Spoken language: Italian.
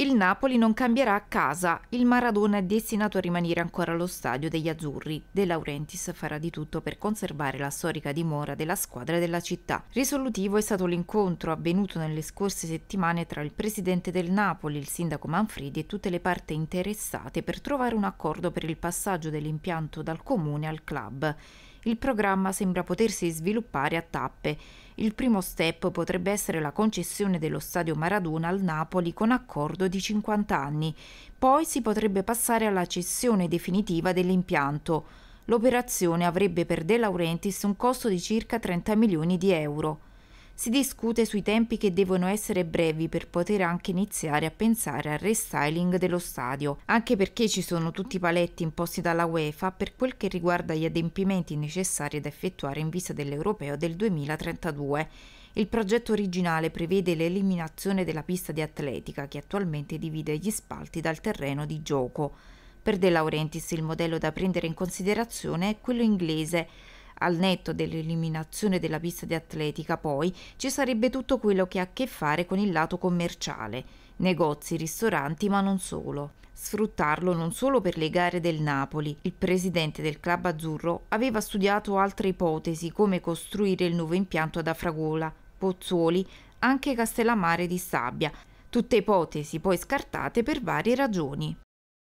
Il Napoli non cambierà a casa, il Maradona è destinato a rimanere ancora allo stadio degli Azzurri. De Laurentiis farà di tutto per conservare la storica dimora della squadra della città. Risolutivo è stato l'incontro avvenuto nelle scorse settimane tra il presidente del Napoli, il sindaco Manfredi e tutte le parti interessate per trovare un accordo per il passaggio dell'impianto dal comune al club. Il programma sembra potersi sviluppare a tappe. Il primo step potrebbe essere la concessione dello stadio Maradona al Napoli con accordo di 50 anni. Poi si potrebbe passare alla cessione definitiva dell'impianto. L'operazione avrebbe per De Laurentiis un costo di circa 30 milioni di euro si discute sui tempi che devono essere brevi per poter anche iniziare a pensare al restyling dello stadio, anche perché ci sono tutti i paletti imposti dalla UEFA per quel che riguarda gli adempimenti necessari da effettuare in vista dell'Europeo del 2032. Il progetto originale prevede l'eliminazione della pista di atletica che attualmente divide gli spalti dal terreno di gioco. Per De Laurentiis il modello da prendere in considerazione è quello inglese, al netto dell'eliminazione della pista di atletica, poi, ci sarebbe tutto quello che ha a che fare con il lato commerciale, negozi, ristoranti, ma non solo. Sfruttarlo non solo per le gare del Napoli. Il presidente del club azzurro aveva studiato altre ipotesi come costruire il nuovo impianto ad Afragola, Pozzuoli, anche Castellammare di Sabbia. tutte ipotesi poi scartate per varie ragioni.